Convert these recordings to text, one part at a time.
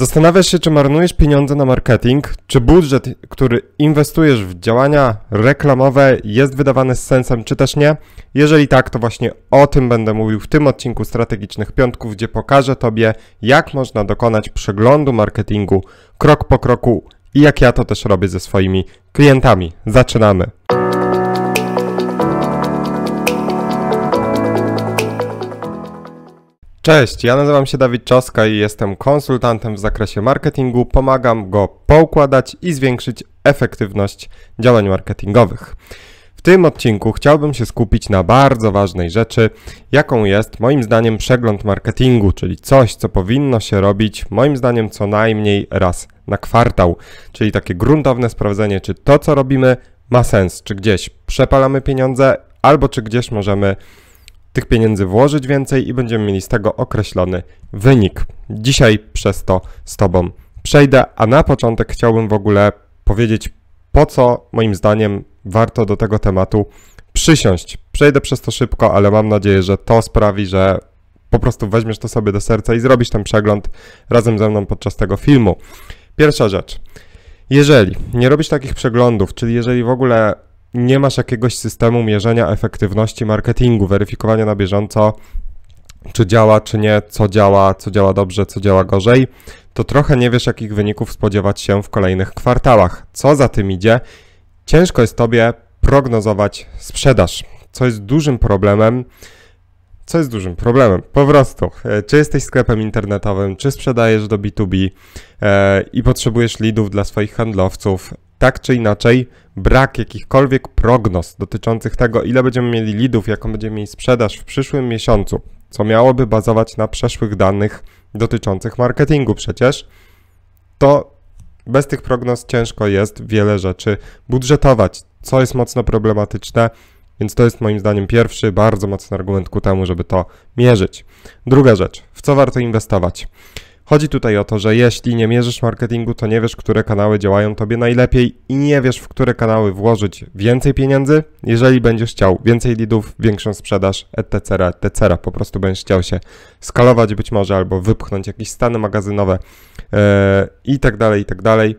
Zastanawiasz się, czy marnujesz pieniądze na marketing, czy budżet, który inwestujesz w działania reklamowe jest wydawany z sensem, czy też nie? Jeżeli tak, to właśnie o tym będę mówił w tym odcinku Strategicznych Piątków, gdzie pokażę Tobie, jak można dokonać przeglądu marketingu krok po kroku i jak ja to też robię ze swoimi klientami. Zaczynamy! Cześć, ja nazywam się Dawid Czaska i jestem konsultantem w zakresie marketingu. Pomagam go poukładać i zwiększyć efektywność działań marketingowych. W tym odcinku chciałbym się skupić na bardzo ważnej rzeczy, jaką jest moim zdaniem przegląd marketingu, czyli coś, co powinno się robić moim zdaniem co najmniej raz na kwartał, czyli takie gruntowne sprawdzenie, czy to, co robimy, ma sens, czy gdzieś przepalamy pieniądze, albo czy gdzieś możemy tych pieniędzy włożyć więcej i będziemy mieli z tego określony wynik. Dzisiaj przez to z Tobą przejdę, a na początek chciałbym w ogóle powiedzieć, po co moim zdaniem warto do tego tematu przysiąść. Przejdę przez to szybko, ale mam nadzieję, że to sprawi, że po prostu weźmiesz to sobie do serca i zrobisz ten przegląd razem ze mną podczas tego filmu. Pierwsza rzecz. Jeżeli nie robisz takich przeglądów, czyli jeżeli w ogóle nie masz jakiegoś systemu mierzenia efektywności marketingu, weryfikowania na bieżąco, czy działa, czy nie, co działa, co działa dobrze, co działa gorzej, to trochę nie wiesz, jakich wyników spodziewać się w kolejnych kwartałach. Co za tym idzie, ciężko jest tobie prognozować sprzedaż, co jest dużym problemem. Co jest dużym problemem? Po prostu, e, czy jesteś sklepem internetowym, czy sprzedajesz do B2B e, i potrzebujesz leadów dla swoich handlowców, tak czy inaczej brak jakichkolwiek prognoz dotyczących tego, ile będziemy mieli lidów, jaką będziemy mieli sprzedaż w przyszłym miesiącu, co miałoby bazować na przeszłych danych dotyczących marketingu przecież, to bez tych prognoz ciężko jest wiele rzeczy budżetować, co jest mocno problematyczne, więc to jest moim zdaniem pierwszy bardzo mocny argument ku temu, żeby to mierzyć. Druga rzecz, w co warto inwestować? Chodzi tutaj o to, że jeśli nie mierzysz marketingu, to nie wiesz, które kanały działają tobie najlepiej i nie wiesz, w które kanały włożyć więcej pieniędzy, jeżeli będziesz chciał więcej lidów, większą sprzedaż, etc., etc. Po prostu będziesz chciał się skalować być może albo wypchnąć jakieś stany magazynowe yy, i tak dalej, i tak dalej.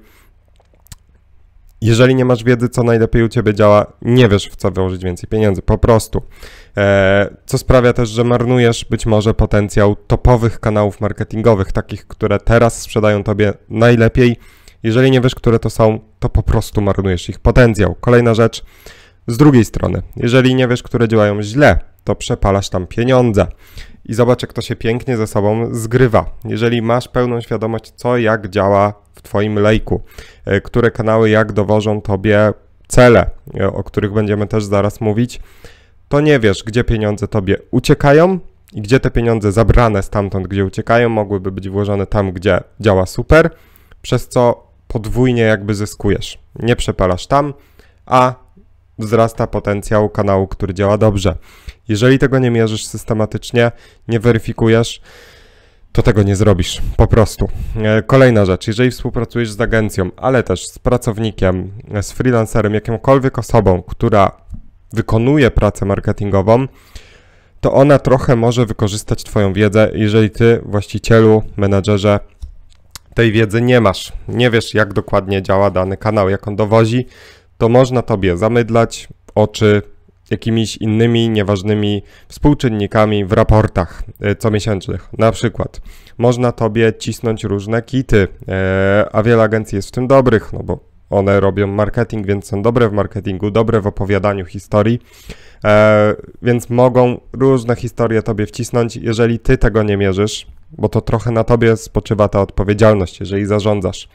Jeżeli nie masz wiedzy, co najlepiej u ciebie działa, nie wiesz, w co wyłożyć więcej pieniędzy, po prostu. E, co sprawia też, że marnujesz być może potencjał topowych kanałów marketingowych, takich, które teraz sprzedają tobie najlepiej. Jeżeli nie wiesz, które to są, to po prostu marnujesz ich potencjał. Kolejna rzecz, z drugiej strony, jeżeli nie wiesz, które działają źle, to przepalasz tam pieniądze i zobacz, jak to się pięknie ze sobą zgrywa. Jeżeli masz pełną świadomość, co jak działa w Twoim lejku, e, które kanały jak dowożą Tobie cele, e, o których będziemy też zaraz mówić, to nie wiesz, gdzie pieniądze tobie uciekają i gdzie te pieniądze zabrane stamtąd, gdzie uciekają, mogłyby być włożone tam, gdzie działa super, przez co podwójnie jakby zyskujesz. Nie przepalasz tam, a wzrasta potencjał kanału, który działa dobrze. Jeżeli tego nie mierzysz systematycznie, nie weryfikujesz, to tego nie zrobisz, po prostu. E, kolejna rzecz, jeżeli współpracujesz z agencją, ale też z pracownikiem, e, z freelancerem, jakąkolwiek osobą, która wykonuje pracę marketingową, to ona trochę może wykorzystać Twoją wiedzę, jeżeli Ty, właścicielu, menadżerze, tej wiedzy nie masz. Nie wiesz, jak dokładnie działa dany kanał, jak on dowozi, to można Tobie zamydlać oczy jakimiś innymi nieważnymi współczynnikami w raportach e, comiesięcznych. Na przykład można Tobie cisnąć różne kity, e, a wiele agencji jest w tym dobrych, no bo one robią marketing, więc są dobre w marketingu, dobre w opowiadaniu historii, e, więc mogą różne historie tobie wcisnąć, jeżeli ty tego nie mierzysz, bo to trochę na tobie spoczywa ta odpowiedzialność, jeżeli zarządzasz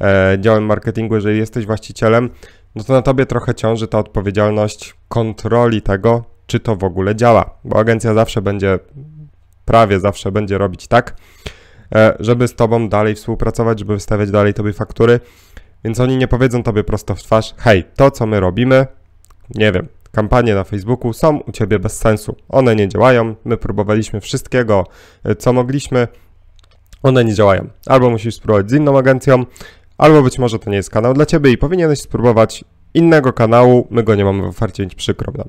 e, działem marketingu, jeżeli jesteś właścicielem, no to na tobie trochę ciąży ta odpowiedzialność kontroli tego, czy to w ogóle działa, bo agencja zawsze będzie, prawie zawsze będzie robić tak, e, żeby z tobą dalej współpracować, żeby wystawiać dalej tobie faktury, więc oni nie powiedzą tobie prosto w twarz, hej, to co my robimy, nie wiem, kampanie na Facebooku są u ciebie bez sensu. One nie działają, my próbowaliśmy wszystkiego, e, co mogliśmy, one nie działają. Albo musisz spróbować z inną agencją, albo być może to nie jest kanał dla ciebie i powinieneś spróbować innego kanału, my go nie mamy w ofercie, więc przykro nam.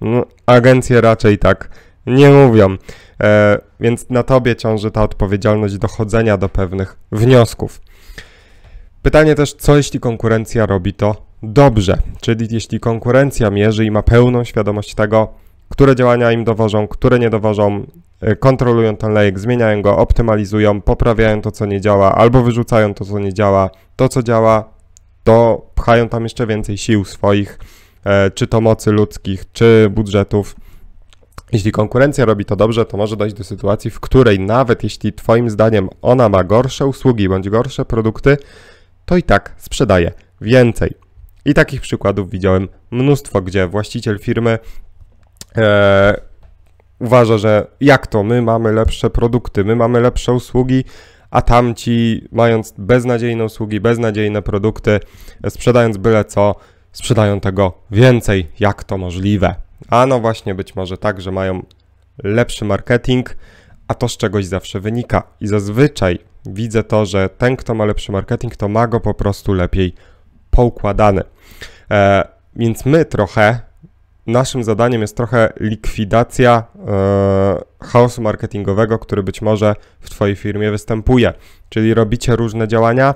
No, agencje raczej tak nie mówią. E, więc na tobie ciąży ta odpowiedzialność dochodzenia do pewnych wniosków. Pytanie też, co jeśli konkurencja robi to dobrze? Czyli jeśli konkurencja mierzy i ma pełną świadomość tego, które działania im dowożą, które nie dowożą, y, kontrolują ten lejek, zmieniają go, optymalizują, poprawiają to, co nie działa, albo wyrzucają to, co nie działa, to, co działa, to pchają tam jeszcze więcej sił swoich, e, czy to mocy ludzkich, czy budżetów. Jeśli konkurencja robi to dobrze, to może dojść do sytuacji, w której nawet jeśli Twoim zdaniem ona ma gorsze usługi bądź gorsze produkty, to i tak sprzedaje więcej. I takich przykładów widziałem mnóstwo, gdzie właściciel firmy e, uważa, że jak to my mamy lepsze produkty, my mamy lepsze usługi, a tamci, mając beznadziejne usługi, beznadziejne produkty, sprzedając byle co, sprzedają tego więcej, jak to możliwe. A no właśnie, być może tak, że mają lepszy marketing, a to z czegoś zawsze wynika. I zazwyczaj widzę to, że ten, kto ma lepszy marketing, to ma go po prostu lepiej poukładany. E, więc my trochę, naszym zadaniem jest trochę likwidacja e, chaosu marketingowego, który być może w Twojej firmie występuje. Czyli robicie różne działania,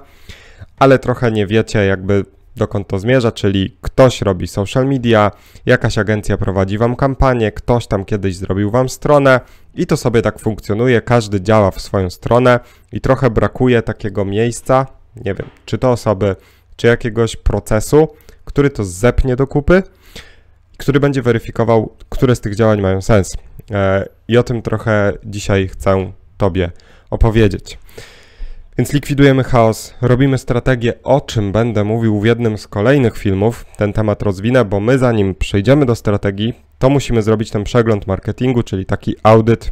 ale trochę nie wiecie, jakby dokąd to zmierza, czyli ktoś robi social media, jakaś agencja prowadzi wam kampanię, ktoś tam kiedyś zrobił wam stronę, i to sobie tak funkcjonuje, każdy działa w swoją stronę i trochę brakuje takiego miejsca, nie wiem, czy to osoby, czy jakiegoś procesu, który to zepnie do kupy, który będzie weryfikował, które z tych działań mają sens. E, I o tym trochę dzisiaj chcę Tobie opowiedzieć. Więc likwidujemy chaos, robimy strategię, o czym będę mówił w jednym z kolejnych filmów. Ten temat rozwinę, bo my zanim przejdziemy do strategii, to musimy zrobić ten przegląd marketingu, czyli taki audyt,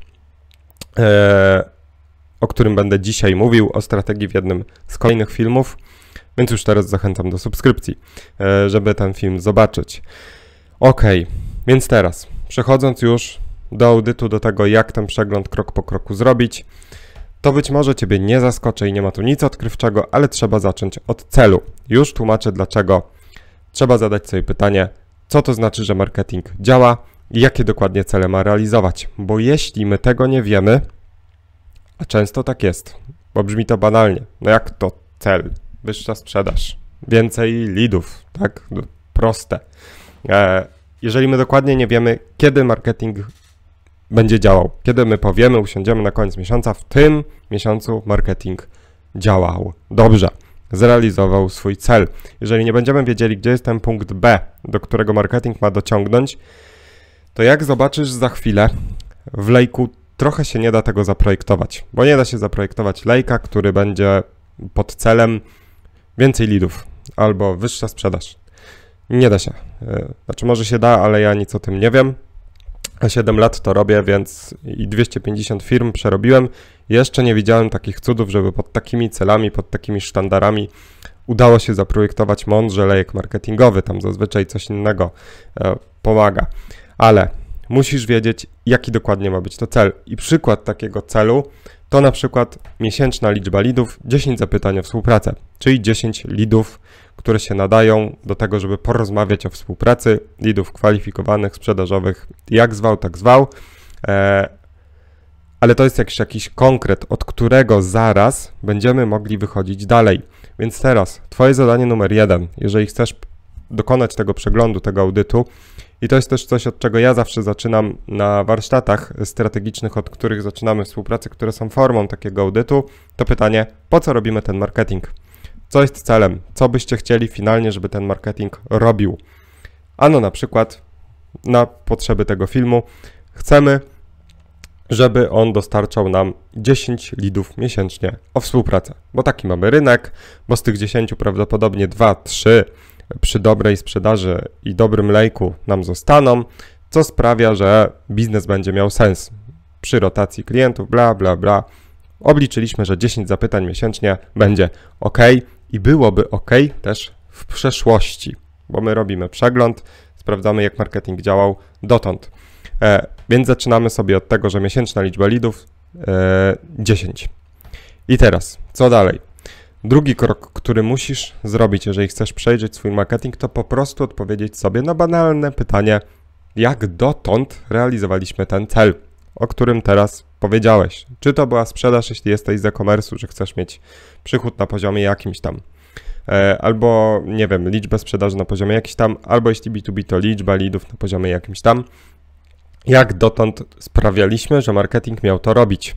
e, o którym będę dzisiaj mówił, o strategii w jednym z kolejnych filmów. Więc już teraz zachęcam do subskrypcji, e, żeby ten film zobaczyć. Ok, więc teraz przechodząc już do audytu, do tego, jak ten przegląd krok po kroku zrobić, to być może Ciebie nie zaskoczy i nie ma tu nic odkrywczego, ale trzeba zacząć od celu. Już tłumaczę dlaczego. Trzeba zadać sobie pytanie, co to znaczy, że marketing działa i jakie dokładnie cele ma realizować. Bo jeśli my tego nie wiemy, a często tak jest, bo brzmi to banalnie, no jak to cel? Wyższa sprzedaż, więcej lidów, tak? No, proste. E, jeżeli my dokładnie nie wiemy, kiedy marketing będzie działał, kiedy my powiemy, usiądziemy na koniec miesiąca, w tym miesiącu marketing działał. Dobrze zrealizował swój cel. Jeżeli nie będziemy wiedzieli, gdzie jest ten punkt B, do którego marketing ma dociągnąć, to jak zobaczysz za chwilę, w lejku trochę się nie da tego zaprojektować, bo nie da się zaprojektować lejka, który będzie pod celem więcej lidów albo wyższa sprzedaż. Nie da się. E, znaczy, może się da, ale ja nic o tym nie wiem. A 7 lat to robię, więc i 250 firm przerobiłem jeszcze nie widziałem takich cudów, żeby pod takimi celami, pod takimi sztandarami udało się zaprojektować mądrze lejek marketingowy. Tam zazwyczaj coś innego e, pomaga. Ale musisz wiedzieć, jaki dokładnie ma być to cel. I przykład takiego celu to na przykład miesięczna liczba lidów, 10 zapytań o współpracę, czyli 10 lidów, które się nadają do tego, żeby porozmawiać o współpracy, lidów kwalifikowanych, sprzedażowych, jak zwał, tak zwał. E, ale to jest jakiś, jakiś konkret, od którego zaraz będziemy mogli wychodzić dalej. Więc teraz Twoje zadanie numer jeden, jeżeli chcesz dokonać tego przeglądu, tego audytu, i to jest też coś, od czego ja zawsze zaczynam na warsztatach strategicznych, od których zaczynamy współpracę, które są formą takiego audytu, to pytanie, po co robimy ten marketing? Co jest celem? Co byście chcieli finalnie, żeby ten marketing robił? Ano na przykład na potrzeby tego filmu chcemy żeby on dostarczał nam 10 lidów miesięcznie o współpracę. Bo taki mamy rynek, bo z tych 10 prawdopodobnie 2-3 przy dobrej sprzedaży i dobrym lejku nam zostaną, co sprawia, że biznes będzie miał sens przy rotacji klientów, bla, bla, bla. Obliczyliśmy, że 10 zapytań miesięcznie będzie ok i byłoby ok też w przeszłości, bo my robimy przegląd, sprawdzamy jak marketing działał dotąd. E, więc zaczynamy sobie od tego, że miesięczna liczba lidów yy, e, 10. I teraz, co dalej? Drugi krok, który musisz zrobić, jeżeli chcesz przejrzeć swój marketing, to po prostu odpowiedzieć sobie na banalne pytanie, jak dotąd realizowaliśmy ten cel, o którym teraz powiedziałeś. Czy to była sprzedaż, jeśli jesteś z e-commerce, że chcesz mieć przychód na poziomie jakimś tam, e, albo nie wiem, liczbę sprzedaży na poziomie jakimś tam, albo jeśli B2B to liczba lidów na poziomie jakimś tam, jak dotąd sprawialiśmy, że marketing miał to robić?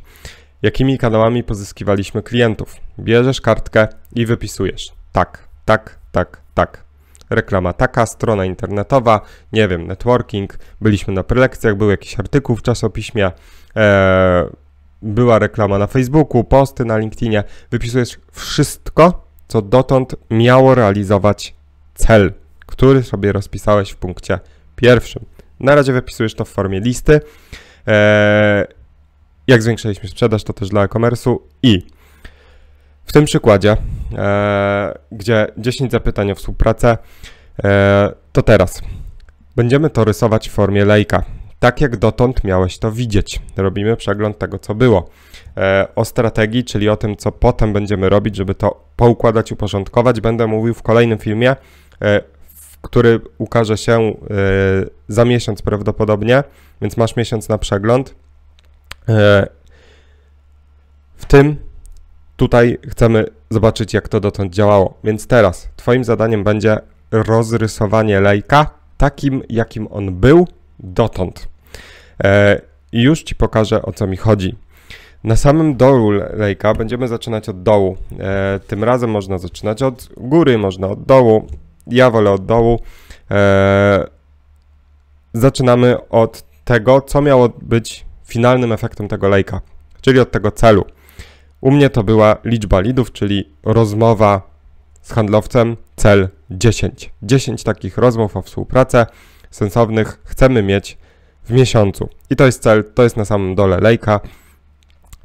Jakimi kanałami pozyskiwaliśmy klientów? Bierzesz kartkę i wypisujesz. Tak, tak, tak, tak. Reklama taka, strona internetowa, nie wiem, networking. Byliśmy na prelekcjach, był jakiś artykuł w czasopiśmie. Eee, była reklama na Facebooku, posty na LinkedInie. Wypisujesz wszystko, co dotąd miało realizować cel, który sobie rozpisałeś w punkcie pierwszym. Na razie wypisujesz to w formie listy. E, jak zwiększyliśmy sprzedaż, to też dla e-commerce'u i w tym przykładzie, e, gdzie 10 zapytań o współpracę, e, to teraz będziemy to rysować w formie lejka. Tak jak dotąd miałeś to widzieć. Robimy przegląd tego, co było. o strategii, czyli o tym, co potem będziemy robić, żeby to poukładać, uporządkować, będę mówił w kolejnym filmie który ukaże się e, za miesiąc prawdopodobnie, więc masz miesiąc na przegląd. E, w tym tutaj chcemy zobaczyć, jak to dotąd działało. Więc teraz Twoim zadaniem będzie rozrysowanie lejka takim, jakim on był dotąd. E, I już Ci pokażę, o co mi chodzi. Na samym dolu lejka będziemy zaczynać od dołu. Tym razem można zaczynać od góry, można od dołu ja wolę od dołu. E, zaczynamy od tego, co miało być finalnym efektem tego lejka, czyli od tego celu. U mnie to była liczba lidów, czyli rozmowa z handlowcem, cel 10. 10 takich rozmów o współpracę sensownych chcemy mieć w miesiącu. I to jest cel, to jest na samym dole lejka,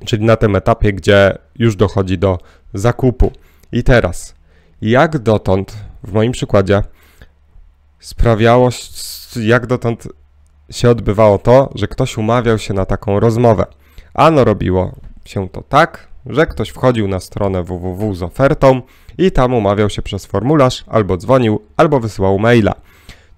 czyli na tym etapie, gdzie już dochodzi do zakupu. I teraz, jak dotąd w moim przykładzie sprawiało, jak dotąd się odbywało to, że ktoś umawiał się na taką rozmowę. Ano robiło się to tak, że ktoś wchodził na stronę www z ofertą i tam umawiał się przez formularz, albo dzwonił, albo wysyłał maila.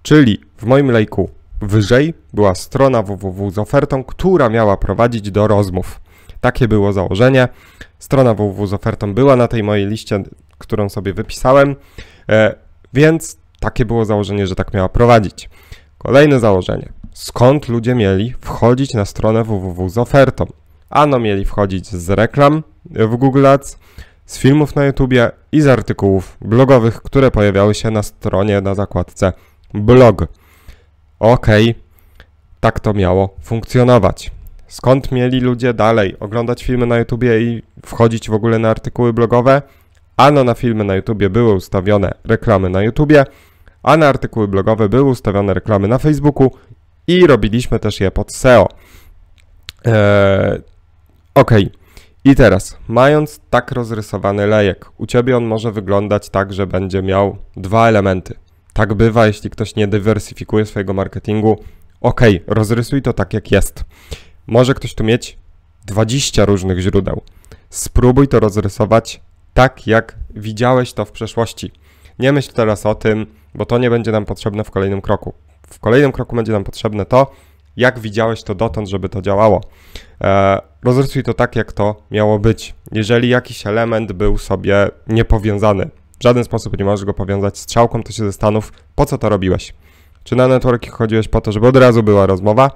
Czyli w moim lejku wyżej była strona www z ofertą, która miała prowadzić do rozmów. Takie było założenie. Strona www z ofertą była na tej mojej liście, którą sobie wypisałem, e, więc takie było założenie, że tak miała prowadzić. Kolejne założenie. Skąd ludzie mieli wchodzić na stronę www z ofertą? Ano mieli wchodzić z reklam w Google Ads, z filmów na YouTubie i z artykułów blogowych, które pojawiały się na stronie na zakładce blog. Ok, tak to miało funkcjonować skąd mieli ludzie dalej oglądać filmy na YouTubie i wchodzić w ogóle na artykuły blogowe. Ano na filmy na YouTubie były ustawione reklamy na YouTubie, a na artykuły blogowe były ustawione reklamy na Facebooku i robiliśmy też je pod SEO. Eee, ok, i teraz, mając tak rozrysowany lejek, u Ciebie on może wyglądać tak, że będzie miał dwa elementy. Tak bywa, jeśli ktoś nie dywersyfikuje swojego marketingu. Ok, rozrysuj to tak, jak jest. Może ktoś tu mieć 20 różnych źródeł. Spróbuj to rozrysować tak, jak widziałeś to w przeszłości. Nie myśl teraz o tym, bo to nie będzie nam potrzebne w kolejnym kroku. W kolejnym kroku będzie nam potrzebne to, jak widziałeś to dotąd, żeby to działało. E, rozrysuj to tak, jak to miało być. Jeżeli jakiś element był sobie niepowiązany, w żaden sposób nie możesz go powiązać z strzałką, to się zastanów, po co to robiłeś. Czy na networking chodziłeś po to, żeby od razu była rozmowa?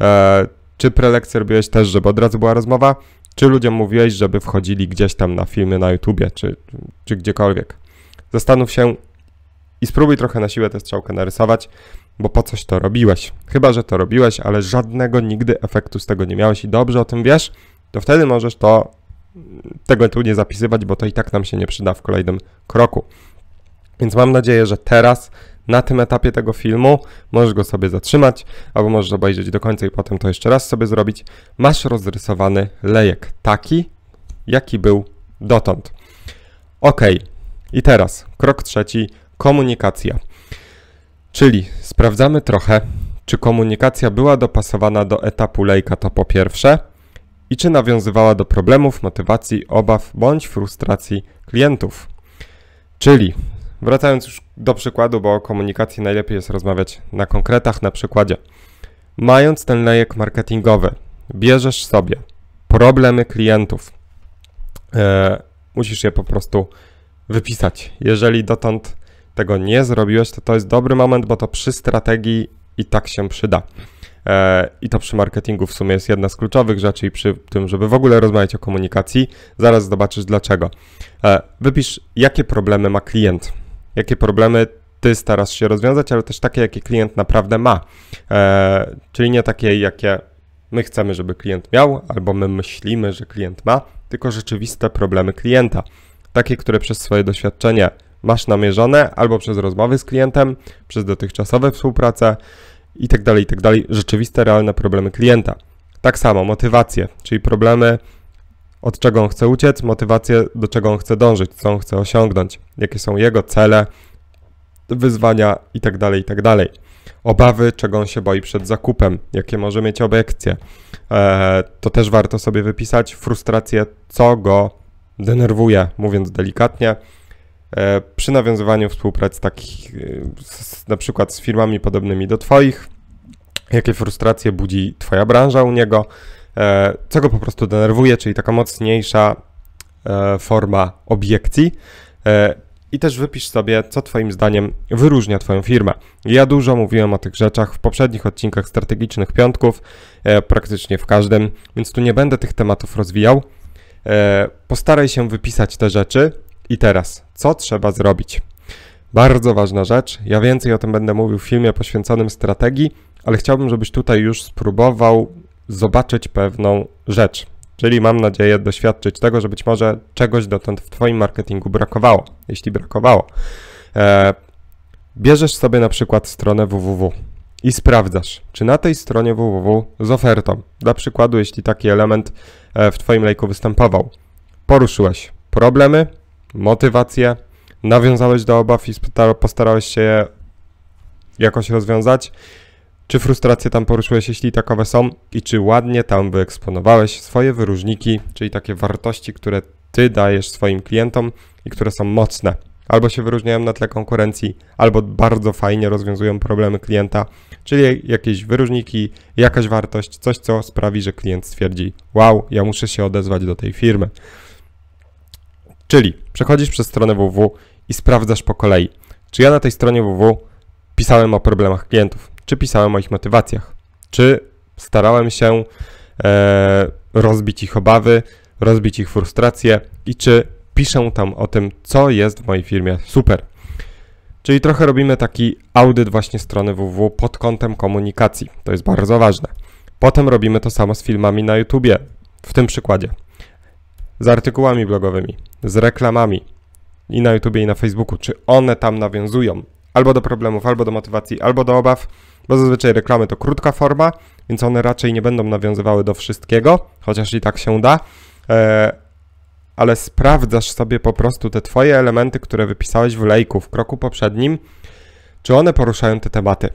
E, czy prelekcję robiłeś też, żeby od razu była rozmowa? Czy ludziom mówiłeś, żeby wchodzili gdzieś tam na filmy na YouTubie, czy, czy gdziekolwiek? Zastanów się i spróbuj trochę na siłę tę strzałkę narysować, bo po coś to robiłeś. Chyba, że to robiłeś, ale żadnego nigdy efektu z tego nie miałeś i dobrze o tym wiesz, to wtedy możesz to tego tu nie zapisywać, bo to i tak nam się nie przyda w kolejnym kroku. Więc mam nadzieję, że teraz na tym etapie tego filmu, możesz go sobie zatrzymać, albo możesz obejrzeć do końca i potem to jeszcze raz sobie zrobić. Masz rozrysowany lejek taki, jaki był dotąd. Ok, i teraz krok trzeci komunikacja. Czyli sprawdzamy trochę, czy komunikacja była dopasowana do etapu lejka, to po pierwsze, i czy nawiązywała do problemów, motywacji, obaw bądź frustracji klientów. Czyli Wracając już do przykładu, bo o komunikacji najlepiej jest rozmawiać na konkretach, na przykładzie. Mając ten lejek marketingowy, bierzesz sobie problemy klientów. E, musisz je po prostu wypisać. Jeżeli dotąd tego nie zrobiłeś, to to jest dobry moment, bo to przy strategii i tak się przyda. E, I to przy marketingu w sumie jest jedna z kluczowych rzeczy i przy tym, żeby w ogóle rozmawiać o komunikacji, zaraz zobaczysz dlaczego. E, wypisz, jakie problemy ma klient jakie problemy ty starasz się rozwiązać, ale też takie, jakie klient naprawdę ma. E, czyli nie takie, jakie my chcemy, żeby klient miał, albo my myślimy, że klient ma, tylko rzeczywiste problemy klienta. Takie, które przez swoje doświadczenie masz namierzone albo przez rozmowy z klientem, przez dotychczasowe współpracę itd., tak itd. Tak rzeczywiste, realne problemy klienta. Tak samo motywacje, czyli problemy, od czego on chce uciec, motywację, do czego on chce dążyć, co on chce osiągnąć, jakie są jego cele, wyzwania itd., tak itd. Tak Obawy, czego on się boi przed zakupem, jakie może mieć obiekcje. E, to też warto sobie wypisać. Frustrację, co go denerwuje, mówiąc delikatnie. E, przy nawiązywaniu współpracy takich, e, na przykład z firmami podobnymi do Twoich, jakie frustracje budzi Twoja branża u niego, E, co go po prostu denerwuje, czyli taka mocniejsza e, forma obiekcji. E, I też wypisz sobie, co Twoim zdaniem wyróżnia Twoją firmę. Ja dużo mówiłem o tych rzeczach w poprzednich odcinkach strategicznych piątków, praktycznie w każdym, więc tu nie będę tych tematów rozwijał. Postaraj się wypisać te rzeczy i teraz, co trzeba zrobić? Bardzo ważna rzecz. Ja więcej o tym będę mówił w filmie poświęconym strategii, ale chciałbym, żebyś tutaj już spróbował zobaczyć pewną rzecz. Czyli mam nadzieję doświadczyć tego, że być może czegoś dotąd w Twoim marketingu brakowało, jeśli brakowało. E, bierzesz sobie na przykład stronę www i sprawdzasz, czy na tej stronie www z ofertą, dla przykładu, jeśli taki element e, w Twoim lejku występował, poruszyłeś problemy, motywacje, nawiązałeś do obaw i postarałeś się je jakoś rozwiązać, czy frustracje tam poruszyłeś, jeśli takowe są? I czy ładnie tam wyeksponowałeś swoje wyróżniki, czyli takie wartości, które ty dajesz swoim klientom i które są mocne? Albo się wyróżniają na tle konkurencji, albo bardzo fajnie rozwiązują problemy klienta, czyli jakieś wyróżniki, jakaś wartość, coś, co sprawi, że klient stwierdzi: Wow, ja muszę się odezwać do tej firmy. Czyli przechodzisz przez stronę www i sprawdzasz po kolei, czy ja na tej stronie www pisałem o problemach klientów, czy pisałem o ich motywacjach, czy starałem się e, rozbić ich obawy, rozbić ich frustracje i czy piszę tam o tym, co jest w mojej firmie super. Czyli trochę robimy taki audyt właśnie strony www pod kątem komunikacji. To jest bardzo ważne. Potem robimy to samo z filmami na YouTube, w tym przykładzie. Z artykułami blogowymi, z reklamami i na YouTube i na Facebooku, czy one tam nawiązują albo do problemów, albo do motywacji, albo do obaw bo zazwyczaj reklamy to krótka forma, więc one raczej nie będą nawiązywały do wszystkiego, chociaż i tak się da. E, ale sprawdzasz sobie po prostu te twoje elementy, które wypisałeś w lejku w kroku poprzednim, czy one poruszają te tematy.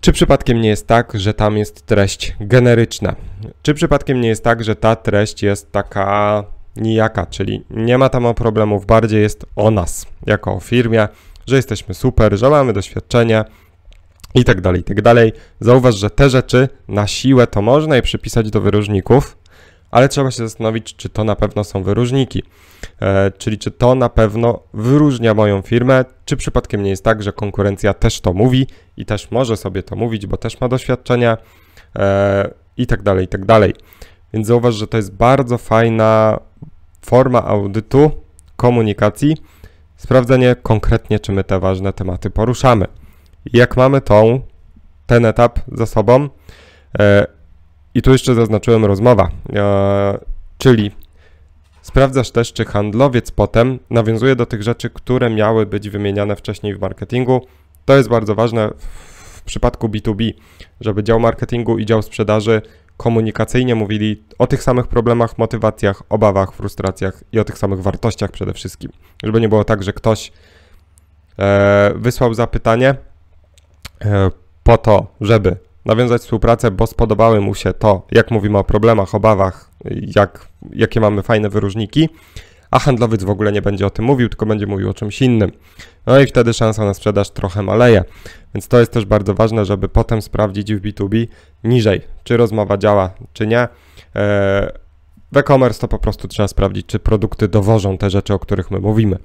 Czy przypadkiem nie jest tak, że tam jest treść generyczna? Czy przypadkiem nie jest tak, że ta treść jest taka nijaka, czyli nie ma tam o problemów, bardziej jest o nas, jako o firmie, że jesteśmy super, że mamy doświadczenie, i tak dalej, i tak dalej. Zauważ, że te rzeczy na siłę to można je przypisać do wyróżników, ale trzeba się zastanowić, czy to na pewno są wyróżniki. E, czyli czy to na pewno wyróżnia moją firmę, czy przypadkiem nie jest tak, że konkurencja też to mówi i też może sobie to mówić, bo też ma doświadczenia e, i tak dalej, i tak dalej. Więc zauważ, że to jest bardzo fajna forma audytu komunikacji, sprawdzenie konkretnie, czy my te ważne tematy poruszamy jak mamy tą, ten etap za sobą, e, i tu jeszcze zaznaczyłem rozmowa, e, czyli Sprawdzasz też, czy handlowiec potem nawiązuje do tych rzeczy, które miały być wymieniane wcześniej w marketingu. To jest bardzo ważne w przypadku B2B, żeby dział marketingu i dział sprzedaży komunikacyjnie mówili o tych samych problemach, motywacjach, obawach, frustracjach i o tych samych wartościach przede wszystkim. Żeby nie było tak, że ktoś e, wysłał zapytanie, E, po to, żeby nawiązać współpracę, bo spodobały mu się to, jak mówimy o problemach, obawach, jak, jakie mamy fajne wyróżniki, a handlowiec w ogóle nie będzie o tym mówił, tylko będzie mówił o czymś innym. No i wtedy szansa na sprzedaż trochę maleje. Więc to jest też bardzo ważne, żeby potem sprawdzić w B2B niżej, czy rozmowa działa, czy nie. E, w e-commerce to po prostu trzeba sprawdzić, czy produkty dowożą te rzeczy, o których my mówimy.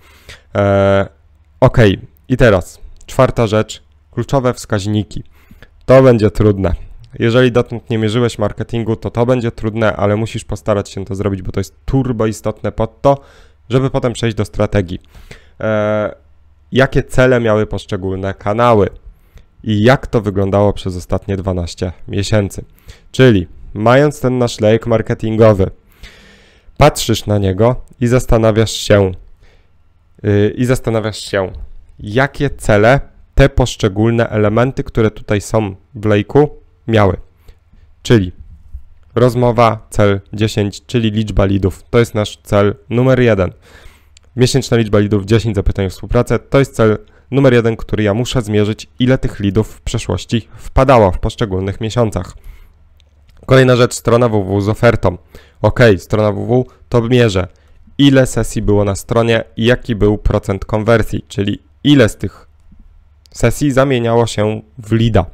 E, ok, i teraz czwarta rzecz, Kluczowe wskaźniki. To będzie trudne. Jeżeli dotąd nie mierzyłeś marketingu, to to będzie trudne, ale musisz postarać się to zrobić, bo to jest turbo istotne pod to, żeby potem przejść do strategii. Eee, jakie cele miały poszczególne kanały i jak to wyglądało przez ostatnie 12 miesięcy? Czyli mając ten nasz lejek marketingowy, patrzysz na niego i zastanawiasz się, yy, i zastanawiasz się, jakie cele te poszczególne elementy, które tutaj są w lejku, miały. Czyli rozmowa, cel 10, czyli liczba lidów. To jest nasz cel numer jeden. Miesięczna liczba lidów 10 zapytań o współpracę to jest cel numer jeden, który ja muszę zmierzyć, ile tych lidów w przeszłości wpadało w poszczególnych miesiącach. Kolejna rzecz, strona www z ofertą. Ok, strona www to mierzę, ile sesji było na stronie i jaki był procent konwersji, czyli ile z tych sesji zamieniało się w lida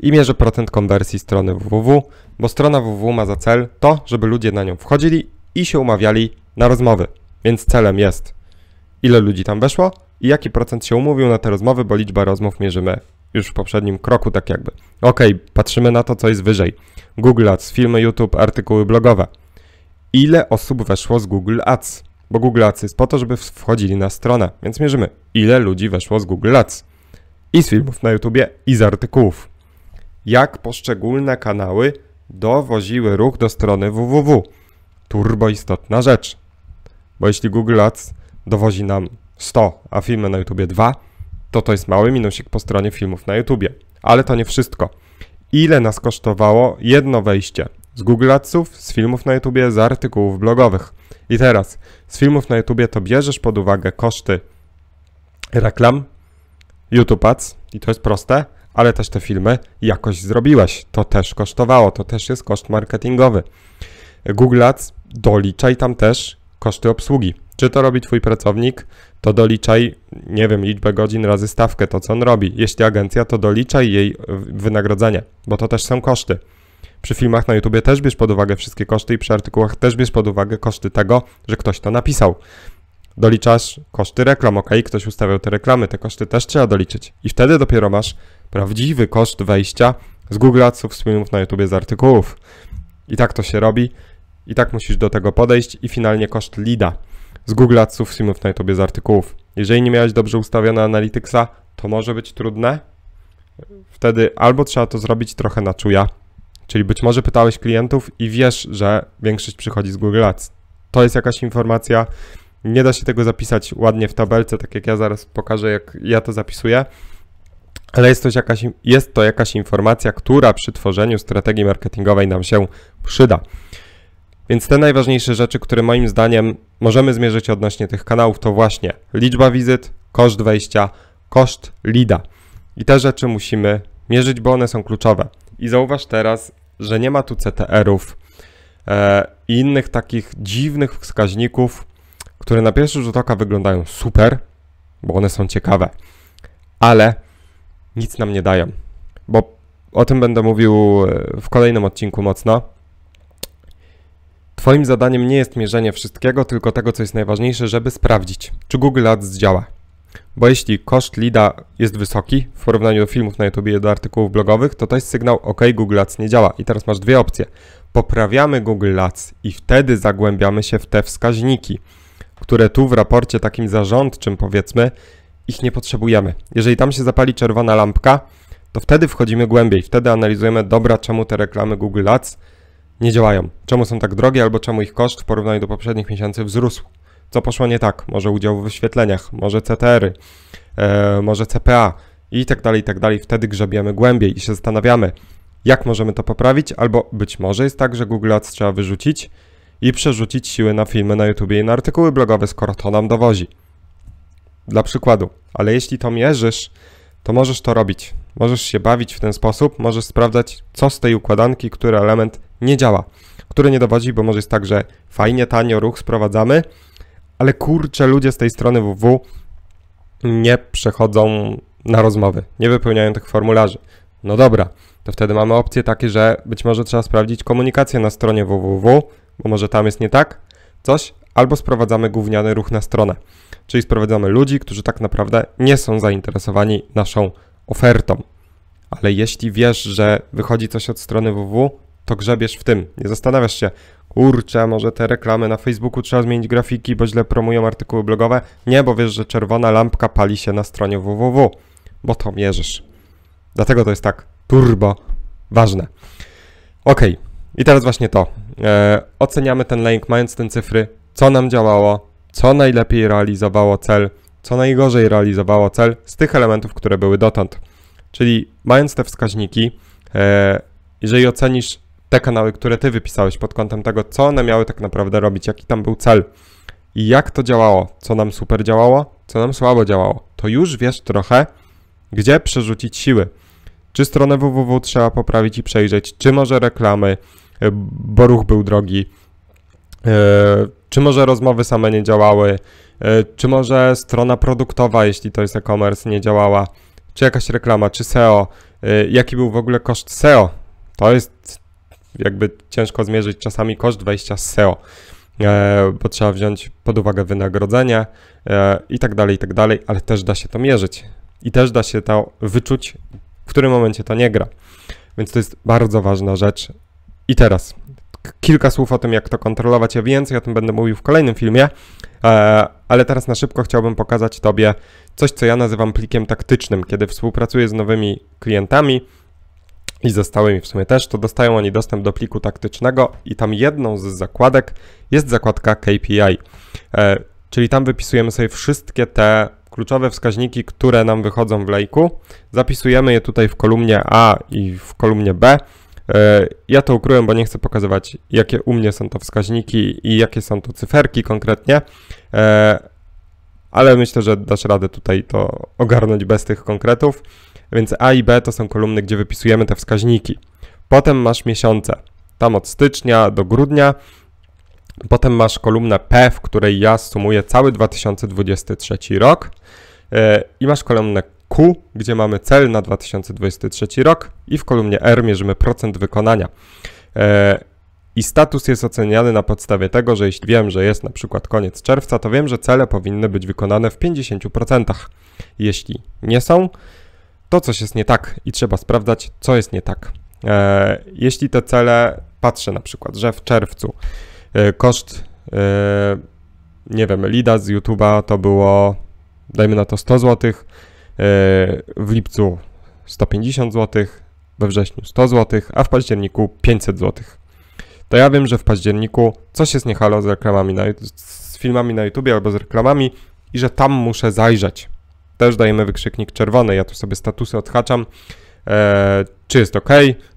i mierzy procent konwersji strony www, bo strona www ma za cel to, żeby ludzie na nią wchodzili i się umawiali na rozmowy. Więc celem jest ile ludzi tam weszło i jaki procent się umówił na te rozmowy, bo liczbę rozmów mierzymy już w poprzednim kroku tak jakby. Ok, patrzymy na to, co jest wyżej. Google Ads, filmy YouTube, artykuły blogowe. Ile osób weszło z Google Ads? Bo Google Ads jest po to, żeby wchodzili na stronę, więc mierzymy, ile ludzi weszło z Google Ads i z filmów na YouTube i z artykułów. Jak poszczególne kanały dowoziły ruch do strony www. Turbo istotna rzecz. Bo jeśli Google Ads dowozi nam 100, a filmy na YouTube 2, to to jest mały minusik po stronie filmów na YouTube. Ale to nie wszystko. Ile nas kosztowało jedno wejście z Google Adsów, z filmów na YouTube, z artykułów blogowych. I teraz z filmów na YouTube to bierzesz pod uwagę koszty reklam, YouTube Ads i to jest proste, ale też te filmy jakoś zrobiłeś. To też kosztowało, to też jest koszt marketingowy. Google Ads doliczaj tam też koszty obsługi. Czy to robi Twój pracownik, to doliczaj, nie wiem, liczbę godzin razy stawkę, to co on robi. Jeśli agencja, to doliczaj jej wynagrodzenie, bo to też są koszty. Przy filmach na YouTube też bierz pod uwagę wszystkie koszty i przy artykułach też bierz pod uwagę koszty tego, że ktoś to napisał. Doliczasz koszty reklam, ok, ktoś ustawiał te reklamy, te koszty też trzeba doliczyć. I wtedy dopiero masz prawdziwy koszt wejścia z Google Adsów, z filmów na YouTube, z artykułów. I tak to się robi, i tak musisz do tego podejść i finalnie koszt lida z Google Adsów, z filmów na YouTube, z artykułów. Jeżeli nie miałeś dobrze ustawione Analyticsa, to może być trudne. Wtedy albo trzeba to zrobić trochę na czuja, czyli być może pytałeś klientów i wiesz, że większość przychodzi z Google Ads. To jest jakaś informacja, nie da się tego zapisać ładnie w tabelce, tak jak ja zaraz pokażę, jak ja to zapisuję, ale jest to jakaś, jest to jakaś informacja, która przy tworzeniu strategii marketingowej nam się przyda. Więc te najważniejsze rzeczy, które moim zdaniem możemy zmierzyć odnośnie tych kanałów, to właśnie liczba wizyt, koszt wejścia, koszt lida. I te rzeczy musimy mierzyć, bo one są kluczowe. I zauważ teraz, że nie ma tu CTR-ów e, i innych takich dziwnych wskaźników, które na pierwszy rzut oka wyglądają super, bo one są ciekawe, ale nic nam nie dają. Bo o tym będę mówił e, w kolejnym odcinku mocno. Twoim zadaniem nie jest mierzenie wszystkiego, tylko tego, co jest najważniejsze, żeby sprawdzić, czy Google Ads działa. Bo jeśli koszt lida jest wysoki w porównaniu do filmów na YouTube i do artykułów blogowych, to to jest sygnał OK, Google Ads nie działa. I teraz masz dwie opcje. Poprawiamy Google Ads i wtedy zagłębiamy się w te wskaźniki które tu w raporcie takim zarządczym powiedzmy, ich nie potrzebujemy. Jeżeli tam się zapali czerwona lampka, to wtedy wchodzimy głębiej, wtedy analizujemy, dobra, czemu te reklamy Google Ads nie działają, czemu są tak drogie, albo czemu ich koszt w porównaniu do poprzednich miesięcy wzrósł. Co poszło nie tak? Może udział w wyświetleniach, może CTR-y, e, może CPA i tak dalej, i tak dalej. Wtedy grzebiemy głębiej i się zastanawiamy, jak możemy to poprawić, albo być może jest tak, że Google Ads trzeba wyrzucić, i przerzucić siły na filmy na YouTube i na artykuły blogowe, skoro to nam dowozi. Dla przykładu, ale jeśli to mierzysz, to możesz to robić. Możesz się bawić w ten sposób, możesz sprawdzać, co z tej układanki, który element nie działa, który nie dowodzi, bo może jest tak, że fajnie, tanio ruch sprowadzamy, ale kurczę, ludzie z tej strony WW nie przechodzą na rozmowy, nie wypełniają tych formularzy. No dobra, to wtedy mamy opcje takie, że być może trzeba sprawdzić komunikację na stronie www, bo może tam jest nie tak, coś, albo sprowadzamy gówniany ruch na stronę. Czyli sprowadzamy ludzi, którzy tak naprawdę nie są zainteresowani naszą ofertą. Ale jeśli wiesz, że wychodzi coś od strony www, to grzebiesz w tym. Nie zastanawiasz się, kurczę, może te reklamy na Facebooku trzeba zmienić grafiki, bo źle promują artykuły blogowe. Nie, bo wiesz, że czerwona lampka pali się na stronie www, bo to mierzysz. Dlatego to jest tak turbo ważne. Ok, i teraz właśnie to e, oceniamy ten lęk, mając te cyfry, co nam działało, co najlepiej realizowało cel, co najgorzej realizowało cel z tych elementów, które były dotąd. Czyli mając te wskaźniki, e, jeżeli ocenisz te kanały, które ty wypisałeś pod kątem tego, co one miały tak naprawdę robić, jaki tam był cel i jak to działało, co nam super działało, co nam słabo działało, to już wiesz trochę, gdzie przerzucić siły. Czy stronę www trzeba poprawić i przejrzeć, czy może reklamy, E, bo ruch był drogi. E, czy może rozmowy same nie działały? E, czy może strona produktowa, jeśli to jest e-commerce, nie działała? Czy jakaś reklama, czy SEO? Jaki był w ogóle koszt SEO? To jest jakby ciężko zmierzyć czasami koszt wejścia z SEO, bo trzeba wziąć pod uwagę wynagrodzenie i tak dalej, i tak dalej, ale też da się to mierzyć i też da się to wyczuć, w którym momencie to nie gra. Więc to jest bardzo ważna rzecz, i teraz kilka słów o tym, jak to kontrolować, a więcej o tym będę mówił w kolejnym filmie, e, ale teraz na szybko chciałbym pokazać Tobie coś, co ja nazywam plikiem taktycznym. Kiedy współpracuję z nowymi klientami i ze stałymi w sumie też, to dostają oni dostęp do pliku taktycznego i tam jedną z zakładek jest zakładka KPI, e, czyli tam wypisujemy sobie wszystkie te kluczowe wskaźniki, które nam wychodzą w lejku, zapisujemy je tutaj w kolumnie A i w kolumnie B, E, ja to ukryłem, bo nie chcę pokazywać, jakie u mnie są to wskaźniki i jakie są to cyferki konkretnie, e, ale myślę, że dasz radę tutaj to ogarnąć bez tych konkretów. Więc A i B to są kolumny, gdzie wypisujemy te wskaźniki. Potem masz miesiące, tam od stycznia do grudnia. Potem masz kolumnę P, w której ja sumuję cały 2023 rok. E, I masz kolumnę Q, gdzie mamy cel na 2023 rok i w kolumnie R mierzymy procent wykonania. E, I status jest oceniany na podstawie tego, że jeśli wiem, że jest na przykład koniec czerwca, to wiem, że cele powinny być wykonane w 50%. Jeśli nie są, to coś jest nie tak i trzeba sprawdzać, co jest nie tak. E, jeśli te cele, patrzę na przykład, że w czerwcu e, koszt, nie wiem, lida z YouTube'a to było, dajmy na to 100 złotych, E, w lipcu 150 zł, we wrześniu 100 zł, a w październiku 500 zł. To ja wiem, że w październiku coś jest halo z reklamami, na, z filmami na YouTube albo z reklamami i że tam muszę zajrzeć. Też dajemy wykrzyknik czerwony, ja tu sobie statusy odhaczam. E, czy jest ok,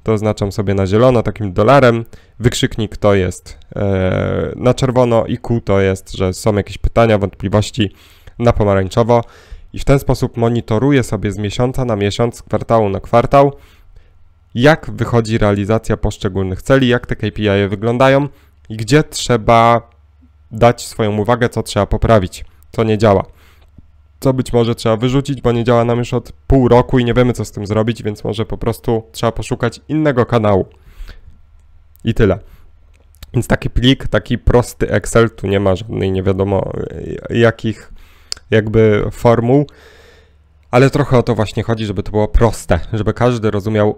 to oznaczam sobie na zielono takim dolarem, wykrzyknik to jest e, na czerwono i Q to jest, że są jakieś pytania, wątpliwości na pomarańczowo i w ten sposób monitoruję sobie z miesiąca na miesiąc, z kwartału na kwartał, jak wychodzi realizacja poszczególnych celi, jak te KPI wyglądają i gdzie trzeba dać swoją uwagę, co trzeba poprawić, co nie działa. Co być może trzeba wyrzucić, bo nie działa nam już od pół roku i nie wiemy, co z tym zrobić, więc może po prostu trzeba poszukać innego kanału. I tyle. Więc taki plik, taki prosty Excel, tu nie ma żadnej nie wiadomo e, jakich jakby formuł, ale trochę o to właśnie chodzi, żeby to było proste, żeby każdy rozumiał,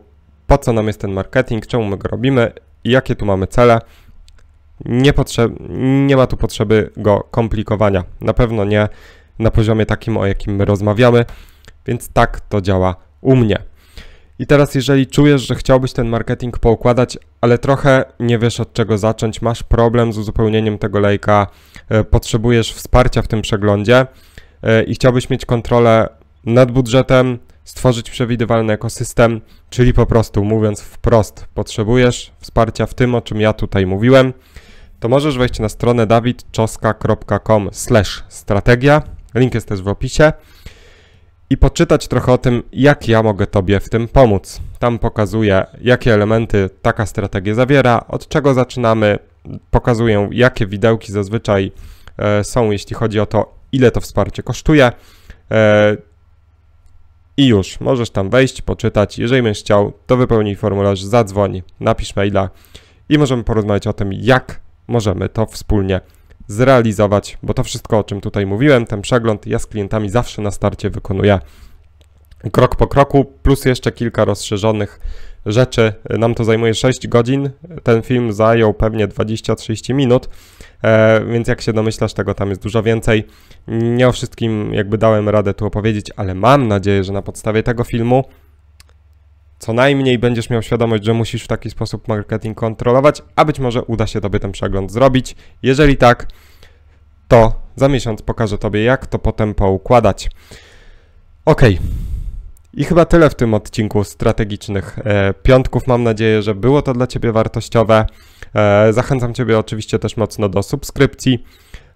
po co nam jest ten marketing, czemu my go robimy i jakie tu mamy cele. Nie, potrzeb, nie ma tu potrzeby go komplikowania. Na pewno nie na poziomie takim, o jakim my rozmawiamy, więc tak to działa u mnie. I teraz, jeżeli czujesz, że chciałbyś ten marketing poukładać, ale trochę nie wiesz od czego zacząć, masz problem z uzupełnieniem tego lejka, e, potrzebujesz wsparcia w tym przeglądzie e, i chciałbyś mieć kontrolę nad budżetem, stworzyć przewidywalny ekosystem, czyli po prostu mówiąc wprost, potrzebujesz wsparcia w tym, o czym ja tutaj mówiłem, to możesz wejść na stronę dawidczoska.com/strategia. Link jest też w opisie i poczytać trochę o tym, jak ja mogę Tobie w tym pomóc. Tam pokazuję, jakie elementy taka strategia zawiera, od czego zaczynamy, pokazuję, jakie widełki zazwyczaj e, są, jeśli chodzi o to, ile to wsparcie kosztuje. E, i już, możesz tam wejść, poczytać. Jeżeli będziesz chciał, to wypełnij formularz, zadzwoń, napisz maila i możemy porozmawiać o tym, jak możemy to wspólnie zrealizować, bo to wszystko, o czym tutaj mówiłem, ten przegląd ja z klientami zawsze na starcie wykonuję krok po kroku, plus jeszcze kilka rozszerzonych rzeczy. Nam to zajmuje 6 godzin. Ten film zajął pewnie 20-30 minut, e, więc jak się domyślasz, tego tam jest dużo więcej. Nie o wszystkim jakby dałem radę tu opowiedzieć, ale mam nadzieję, że na podstawie tego filmu co najmniej będziesz miał świadomość, że musisz w taki sposób marketing kontrolować, a być może uda się Tobie ten przegląd zrobić. Jeżeli tak, to za miesiąc pokażę Tobie, jak to potem poukładać. Ok. I chyba tyle w tym odcinku strategicznych e, piątków. Mam nadzieję, że było to dla Ciebie wartościowe. E, zachęcam Ciebie oczywiście też mocno do subskrypcji.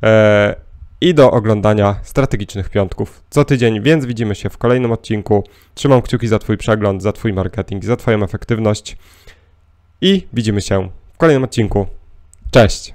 E, i do oglądania strategicznych piątków co tydzień, więc widzimy się w kolejnym odcinku. Trzymam kciuki za Twój przegląd, za Twój marketing, za Twoją efektywność i widzimy się w kolejnym odcinku. Cześć!